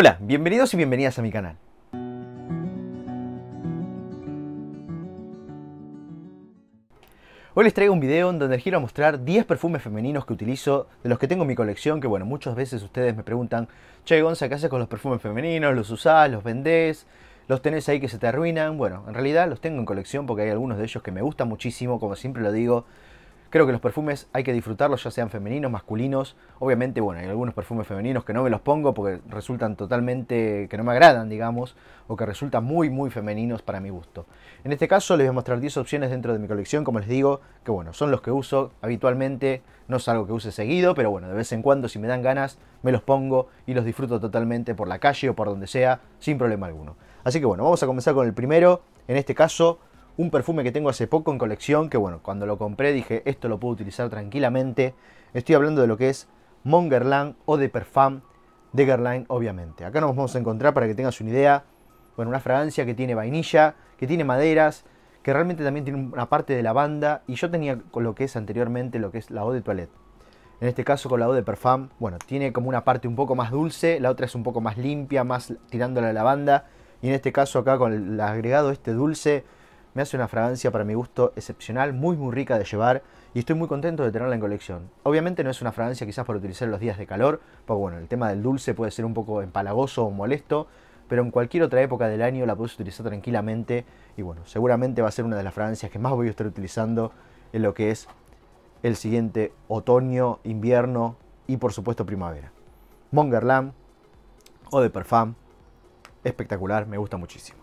Hola, bienvenidos y bienvenidas a mi canal. Hoy les traigo un video en donde quiero mostrar 10 perfumes femeninos que utilizo, de los que tengo en mi colección, que bueno, muchas veces ustedes me preguntan, che Gonza, ¿qué haces con los perfumes femeninos? ¿Los usás? ¿Los vendés? ¿Los tenés ahí que se te arruinan? Bueno, en realidad los tengo en colección porque hay algunos de ellos que me gustan muchísimo, como siempre lo digo, Creo que los perfumes hay que disfrutarlos, ya sean femeninos, masculinos. Obviamente, bueno, hay algunos perfumes femeninos que no me los pongo porque resultan totalmente, que no me agradan, digamos, o que resultan muy, muy femeninos para mi gusto. En este caso les voy a mostrar 10 opciones dentro de mi colección, como les digo, que bueno, son los que uso habitualmente, no es algo que use seguido, pero bueno, de vez en cuando si me dan ganas, me los pongo y los disfruto totalmente por la calle o por donde sea, sin problema alguno. Así que bueno, vamos a comenzar con el primero, en este caso un perfume que tengo hace poco en colección, que bueno, cuando lo compré dije, esto lo puedo utilizar tranquilamente. Estoy hablando de lo que es Mongerland o de Perfum de Guerlain, obviamente. Acá nos vamos a encontrar para que tengas una idea. Bueno, una fragancia que tiene vainilla, que tiene maderas, que realmente también tiene una parte de lavanda. Y yo tenía con lo que es anteriormente lo que es la eau de toilette. En este caso con la eau de Perfum, bueno, tiene como una parte un poco más dulce, la otra es un poco más limpia, más tirando la lavanda. Y en este caso acá con el agregado este dulce, me hace una fragancia para mi gusto excepcional, muy muy rica de llevar y estoy muy contento de tenerla en colección. Obviamente no es una fragancia quizás para utilizar los días de calor, porque bueno, el tema del dulce puede ser un poco empalagoso o molesto, pero en cualquier otra época del año la puedes utilizar tranquilamente y bueno, seguramente va a ser una de las fragancias que más voy a estar utilizando en lo que es el siguiente otoño, invierno y por supuesto primavera. Mongerland o de Parfum, espectacular, me gusta muchísimo.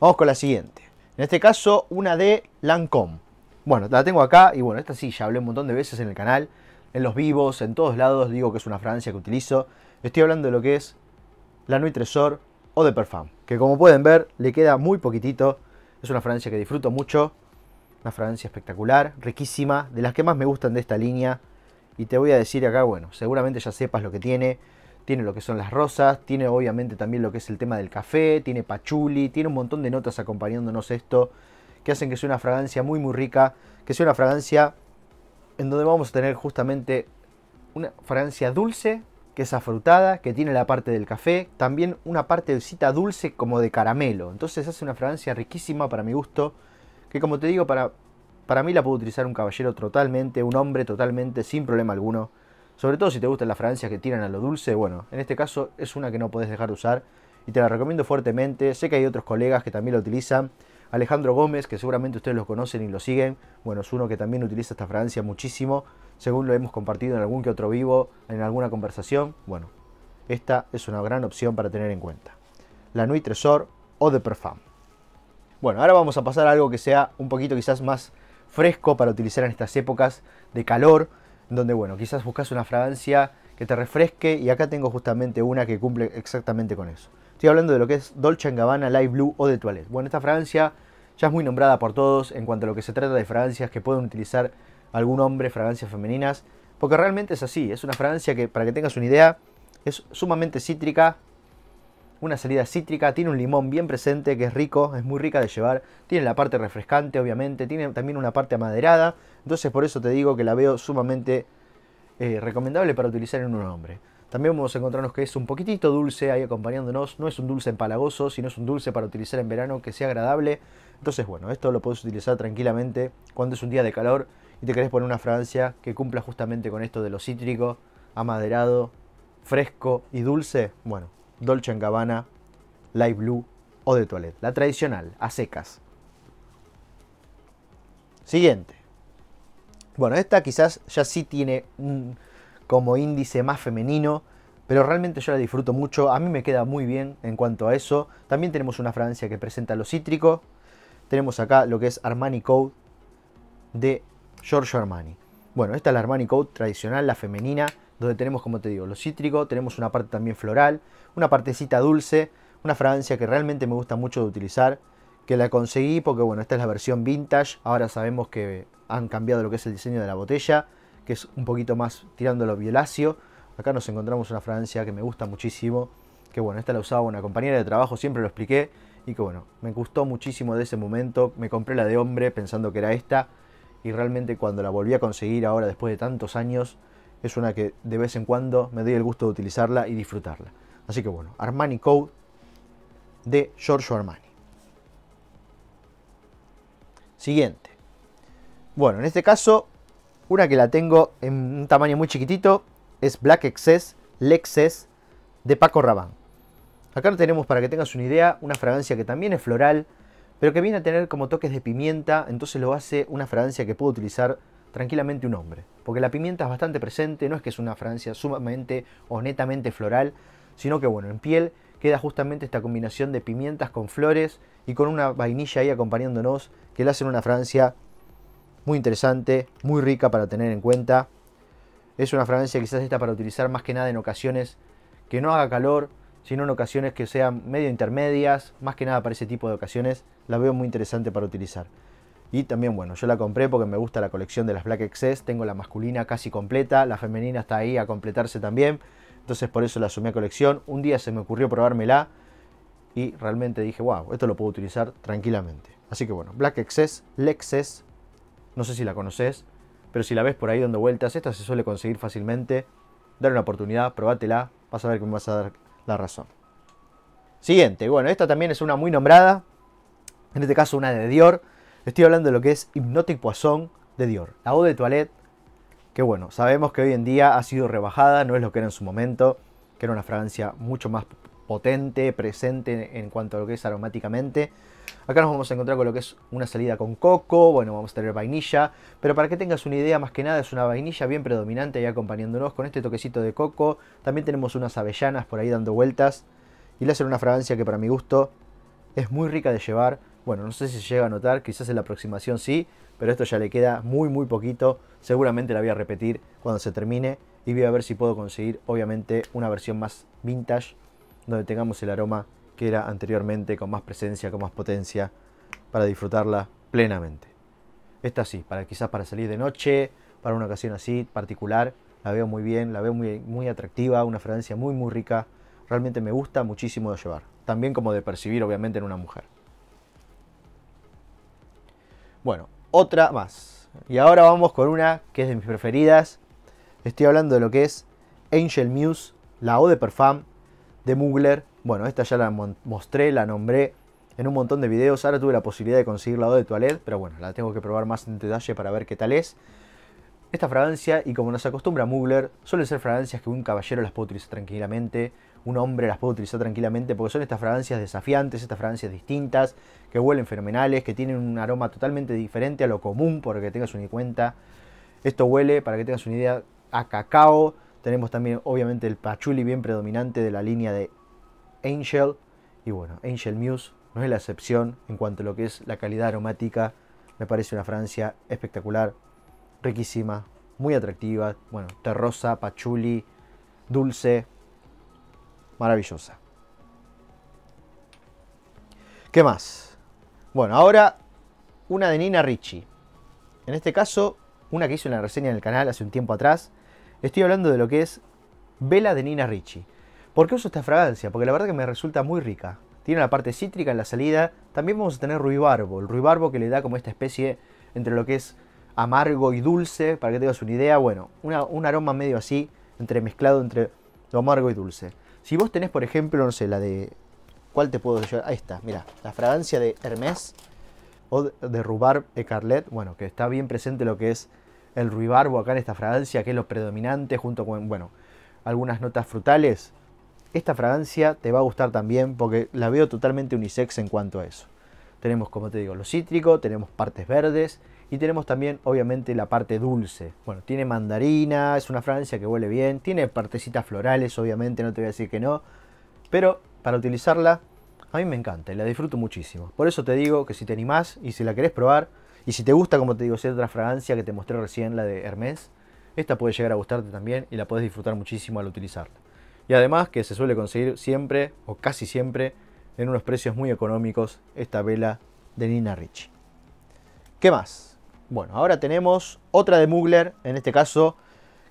Vamos con la siguiente. En este caso, una de Lancome. Bueno, la tengo acá y bueno, esta sí, ya hablé un montón de veces en el canal, en los vivos, en todos lados, digo que es una fragancia que utilizo. Estoy hablando de lo que es la Nuit Tresor o de Perfum, que como pueden ver le queda muy poquitito. Es una fragancia que disfruto mucho, una fragancia espectacular, riquísima, de las que más me gustan de esta línea. Y te voy a decir acá, bueno, seguramente ya sepas lo que tiene, tiene lo que son las rosas, tiene obviamente también lo que es el tema del café, tiene pachuli, tiene un montón de notas acompañándonos esto, que hacen que sea una fragancia muy muy rica, que sea una fragancia en donde vamos a tener justamente una fragancia dulce, que es afrutada, que tiene la parte del café, también una parte dulcita dulce como de caramelo, entonces hace una fragancia riquísima para mi gusto, que como te digo, para, para mí la puedo utilizar un caballero totalmente, un hombre totalmente, sin problema alguno. Sobre todo si te gustan las fragancias que tiran a lo dulce, bueno, en este caso es una que no podés dejar de usar y te la recomiendo fuertemente. Sé que hay otros colegas que también la utilizan. Alejandro Gómez, que seguramente ustedes lo conocen y lo siguen, bueno, es uno que también utiliza esta fragancia muchísimo, según lo hemos compartido en algún que otro vivo, en alguna conversación. Bueno, esta es una gran opción para tener en cuenta. La Nuit Tresor o de Perfum. Bueno, ahora vamos a pasar a algo que sea un poquito quizás más fresco para utilizar en estas épocas de calor donde bueno, quizás buscas una fragancia que te refresque y acá tengo justamente una que cumple exactamente con eso. Estoy hablando de lo que es Dolce Gabbana Light Blue o de Toilette. Bueno, esta fragancia ya es muy nombrada por todos en cuanto a lo que se trata de fragancias que pueden utilizar algún hombre, fragancias femeninas, porque realmente es así, es una fragancia que para que tengas una idea es sumamente cítrica, una salida cítrica, tiene un limón bien presente que es rico, es muy rica de llevar, tiene la parte refrescante obviamente, tiene también una parte amaderada, entonces por eso te digo que la veo sumamente eh, recomendable para utilizar en un hombre. También vamos a encontrarnos que es un poquitito dulce ahí acompañándonos, no es un dulce empalagoso, sino es un dulce para utilizar en verano que sea agradable. Entonces bueno, esto lo puedes utilizar tranquilamente cuando es un día de calor y te querés poner una fragancia que cumpla justamente con esto de lo cítrico, amaderado, fresco y dulce. Bueno, Dolce Gabbana, Light Blue o de Toilette. La tradicional, a secas. Siguiente. Bueno, esta quizás ya sí tiene como índice más femenino, pero realmente yo la disfruto mucho. A mí me queda muy bien en cuanto a eso. También tenemos una fragancia que presenta lo cítrico. Tenemos acá lo que es Armani Code de Giorgio Armani. Bueno, esta es la Armani Code tradicional, la femenina donde tenemos, como te digo, lo cítrico, tenemos una parte también floral, una partecita dulce, una fragancia que realmente me gusta mucho de utilizar, que la conseguí porque, bueno, esta es la versión vintage, ahora sabemos que han cambiado lo que es el diseño de la botella, que es un poquito más tirándolo violáceo. Acá nos encontramos una fragancia que me gusta muchísimo, que bueno, esta la usaba una compañera de trabajo, siempre lo expliqué, y que bueno, me gustó muchísimo de ese momento, me compré la de hombre pensando que era esta, y realmente cuando la volví a conseguir ahora después de tantos años, es una que de vez en cuando me doy el gusto de utilizarla y disfrutarla. Así que bueno, Armani Code de Giorgio Armani. Siguiente. Bueno, en este caso, una que la tengo en un tamaño muy chiquitito es Black Excess Lexes de Paco Rabanne. Acá lo tenemos para que tengas una idea, una fragancia que también es floral, pero que viene a tener como toques de pimienta, entonces lo hace una fragancia que puedo utilizar tranquilamente un hombre, porque la pimienta es bastante presente, no es que es una fragancia sumamente o netamente floral, sino que bueno, en piel queda justamente esta combinación de pimientas con flores y con una vainilla ahí acompañándonos que le hacen una francia muy interesante, muy rica para tener en cuenta. Es una fragancia quizás esta para utilizar más que nada en ocasiones que no haga calor, sino en ocasiones que sean medio intermedias, más que nada para ese tipo de ocasiones, la veo muy interesante para utilizar. Y también, bueno, yo la compré porque me gusta la colección de las Black Excess. Tengo la masculina casi completa, la femenina está ahí a completarse también. Entonces por eso la sumé a colección. Un día se me ocurrió probármela y realmente dije, wow, esto lo puedo utilizar tranquilamente. Así que bueno, Black Excess, Lexes, no sé si la conoces, pero si la ves por ahí dando vueltas, esta se suele conseguir fácilmente. Dale una oportunidad, probátela, vas a ver que me vas a dar la razón. Siguiente, bueno, esta también es una muy nombrada, en este caso una de Dior Estoy hablando de lo que es Hypnotic Poisson de Dior. La eau de toilette, que bueno, sabemos que hoy en día ha sido rebajada, no es lo que era en su momento, que era una fragancia mucho más potente, presente en cuanto a lo que es aromáticamente. Acá nos vamos a encontrar con lo que es una salida con coco, bueno, vamos a tener vainilla, pero para que tengas una idea, más que nada es una vainilla bien predominante y acompañándonos con este toquecito de coco. También tenemos unas avellanas por ahí dando vueltas y le hacen una fragancia que para mi gusto es muy rica de llevar bueno, no sé si llega a notar, quizás en la aproximación sí, pero esto ya le queda muy, muy poquito. Seguramente la voy a repetir cuando se termine y voy a ver si puedo conseguir, obviamente, una versión más vintage, donde tengamos el aroma que era anteriormente, con más presencia, con más potencia, para disfrutarla plenamente. Esta sí, para, quizás para salir de noche, para una ocasión así particular, la veo muy bien, la veo muy, muy atractiva, una fragancia muy, muy rica. Realmente me gusta muchísimo de llevar. También como de percibir, obviamente, en una mujer. Bueno, otra más. Y ahora vamos con una que es de mis preferidas. Estoy hablando de lo que es Angel Muse, la O de Perfam, de Mugler. Bueno, esta ya la mostré, la nombré en un montón de videos. Ahora tuve la posibilidad de conseguir la O de Toilette, pero bueno, la tengo que probar más en detalle para ver qué tal es. Esta fragancia, y como nos acostumbra Mugler, suelen ser fragancias que un caballero las puede utilizar tranquilamente un hombre las puede utilizar tranquilamente porque son estas fragancias desafiantes, estas fragancias distintas, que huelen fenomenales, que tienen un aroma totalmente diferente a lo común, porque tengas una cuenta. Esto huele, para que tengas una idea, a cacao. Tenemos también, obviamente, el pachuli bien predominante de la línea de Angel. Y bueno, Angel Muse no es la excepción en cuanto a lo que es la calidad aromática. Me parece una fragancia espectacular, riquísima, muy atractiva. Bueno, terrosa, pachuli, dulce, maravillosa. ¿Qué más? Bueno, ahora una de Nina Ricci. En este caso, una que hice una reseña en el canal hace un tiempo atrás. Estoy hablando de lo que es vela de Nina Ricci. ¿Por qué uso esta fragancia? Porque la verdad que me resulta muy rica. Tiene la parte cítrica en la salida. También vamos a tener ruibarbo. El ruibarbo que le da como esta especie entre lo que es amargo y dulce. Para que tengas una idea, bueno, un aroma medio así, mezclado entre lo amargo y dulce. Si vos tenés, por ejemplo, no sé, la de. ¿Cuál te puedo decir? Ahí está, mira, la fragancia de Hermès o de Rubar Ecarlet. Bueno, que está bien presente lo que es el ruibarbo acá en esta fragancia, que es lo predominante junto con, bueno, algunas notas frutales. Esta fragancia te va a gustar también porque la veo totalmente unisex en cuanto a eso. Tenemos, como te digo, lo cítrico, tenemos partes verdes, y tenemos también, obviamente, la parte dulce. Bueno, tiene mandarina, es una fragancia que huele bien. Tiene partecitas florales, obviamente, no te voy a decir que no. Pero para utilizarla, a mí me encanta y la disfruto muchísimo. Por eso te digo que si te animás y si la querés probar, y si te gusta, como te digo, si otra fragancia que te mostré recién, la de Hermès esta puede llegar a gustarte también y la podés disfrutar muchísimo al utilizarla. Y además que se suele conseguir siempre, o casi siempre, en unos precios muy económicos, esta vela de Nina Ricci. ¿Qué más? Bueno, ahora tenemos otra de Mugler, en este caso,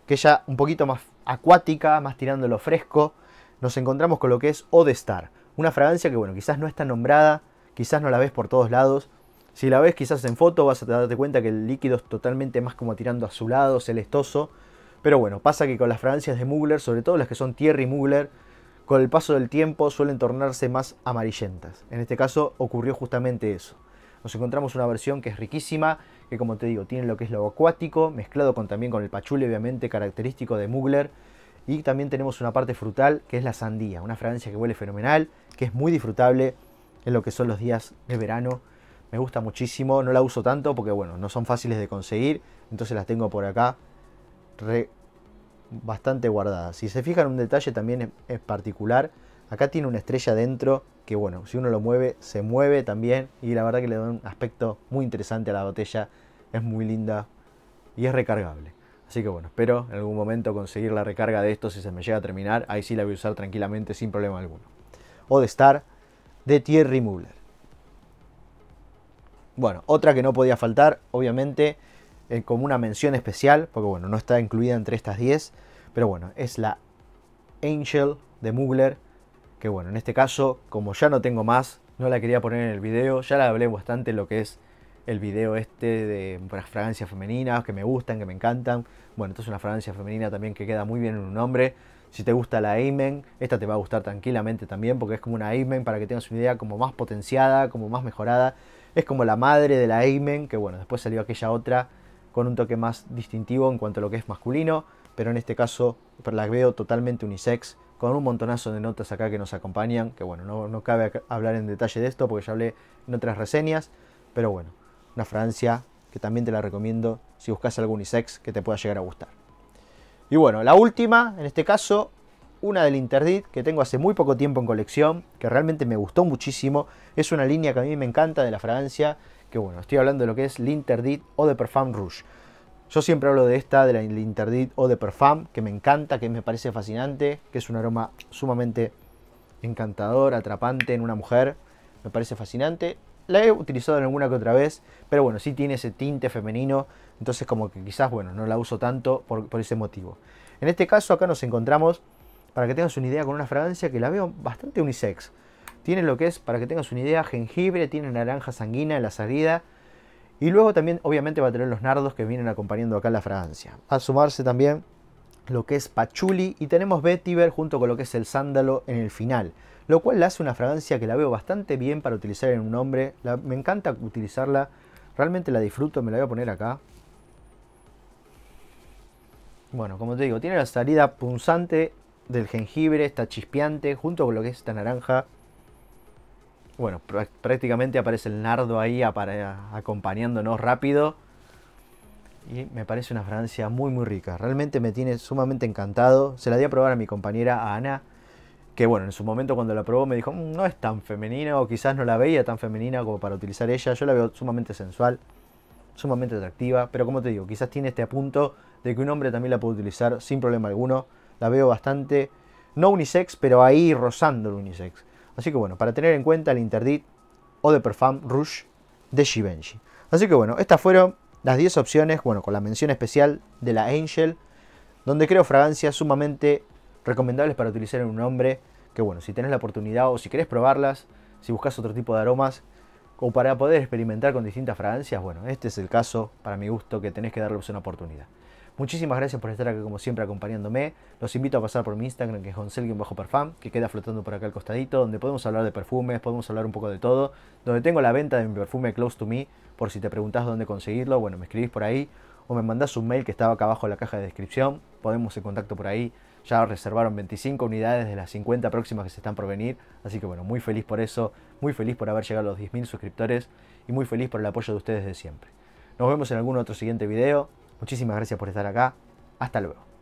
que ya un poquito más acuática, más tirando lo fresco. Nos encontramos con lo que es Ode Star, una fragancia que, bueno, quizás no está nombrada, quizás no la ves por todos lados. Si la ves quizás en foto vas a darte cuenta que el líquido es totalmente más como tirando azulado, celestoso. Pero bueno, pasa que con las fragancias de Mugler, sobre todo las que son tierra y Mugler, con el paso del tiempo suelen tornarse más amarillentas. En este caso ocurrió justamente eso. Nos encontramos una versión que es riquísima, que como te digo, tiene lo que es lo acuático, mezclado con, también con el pachule, obviamente, característico de Mugler. Y también tenemos una parte frutal, que es la sandía, una fragancia que huele fenomenal, que es muy disfrutable en lo que son los días de verano. Me gusta muchísimo, no la uso tanto porque, bueno, no son fáciles de conseguir, entonces las tengo por acá bastante guardadas. Si se fijan, un detalle también es particular. Acá tiene una estrella dentro que bueno, si uno lo mueve, se mueve también y la verdad que le da un aspecto muy interesante a la botella es muy linda y es recargable. Así que bueno, espero en algún momento conseguir la recarga de esto si se me llega a terminar. Ahí sí la voy a usar tranquilamente sin problema alguno. O de Star de Thierry Mugler. Bueno, otra que no podía faltar, obviamente, eh, como una mención especial, porque bueno, no está incluida entre estas 10, pero bueno, es la Angel de Mugler, que bueno, en este caso, como ya no tengo más, no la quería poner en el video, ya la hablé bastante lo que es el video este de fragancias femeninas que me gustan, que me encantan. Bueno, esto es una fragancia femenina también que queda muy bien en un hombre. Si te gusta la Amen, esta te va a gustar tranquilamente también porque es como una Amen para que tengas una idea como más potenciada, como más mejorada. Es como la madre de la Amen, que bueno, después salió aquella otra con un toque más distintivo en cuanto a lo que es masculino, pero en este caso la veo totalmente unisex, con un montonazo de notas acá que nos acompañan, que bueno, no, no cabe hablar en detalle de esto porque ya hablé en otras reseñas, pero bueno, una fragancia que también te la recomiendo si buscas algún unisex que te pueda llegar a gustar. Y bueno, la última, en este caso, una del Interdit que tengo hace muy poco tiempo en colección, que realmente me gustó muchísimo. Es una línea que a mí me encanta de la fragancia, que bueno, estoy hablando de lo que es l'Interdit o de parfum Rouge. Yo siempre hablo de esta, de la Interdit o de parfum que me encanta, que me parece fascinante, que es un aroma sumamente encantador, atrapante en una mujer. Me parece fascinante la he utilizado en alguna que otra vez, pero bueno, sí tiene ese tinte femenino, entonces como que quizás, bueno, no la uso tanto por, ese motivo. En este caso acá nos encontramos, para que tengas una idea, con una fragancia que la veo bastante unisex. Tiene lo que es, para que tengas una idea, jengibre, tiene naranja sanguina en la salida. Y luego también, obviamente, va a tener los nardos que vienen acompañando acá la fragancia. a sumarse también lo que es pachuli y tenemos vetiver junto con lo que es el sándalo en el final lo cual la hace una fragancia que la veo bastante bien para utilizar en un hombre. me encanta utilizarla, realmente la disfruto, me la voy a poner acá. Bueno, como te digo, tiene la salida punzante del jengibre, está chispeante, junto con lo que es esta naranja. Bueno, prácticamente aparece el nardo ahí acompañándonos rápido. Y me parece una fragancia muy muy rica. Realmente me tiene sumamente encantado. Se la di a probar a mi compañera, Ana que bueno, en su momento cuando la probó me dijo, mm, no es tan femenina o quizás no la veía tan femenina como para utilizar ella, yo la veo sumamente sensual, sumamente atractiva, pero como te digo, quizás tiene este apunto de que un hombre también la puede utilizar sin problema alguno, la veo bastante, no unisex, pero ahí rozando el unisex. Así que bueno, para tener en cuenta el Interdit o de Perfume Rouge de Givenchy. Así que bueno, estas fueron las 10 opciones, bueno, con la mención especial de la Angel, donde creo fragancia sumamente recomendables para utilizar en un hombre, que bueno, si tenés la oportunidad o si querés probarlas, si buscas otro tipo de aromas, o para poder experimentar con distintas fragancias, bueno, este es el caso, para mi gusto, que tenés que darles una oportunidad. Muchísimas gracias por estar acá como siempre acompañándome. Los invito a pasar por mi Instagram que es bajo que queda flotando por acá al costadito, donde podemos hablar de perfumes, podemos hablar un poco de todo, donde tengo la venta de mi perfume Close to Me, por si te preguntas dónde conseguirlo, bueno, me escribís por ahí o me mandás un mail que estaba acá abajo en la caja de descripción, podemos en contacto por ahí. Ya reservaron 25 unidades de las 50 próximas que se están por venir, así que bueno, muy feliz por eso, muy feliz por haber llegado a los 10.000 suscriptores y muy feliz por el apoyo de ustedes de siempre. Nos vemos en algún otro siguiente video, muchísimas gracias por estar acá, hasta luego.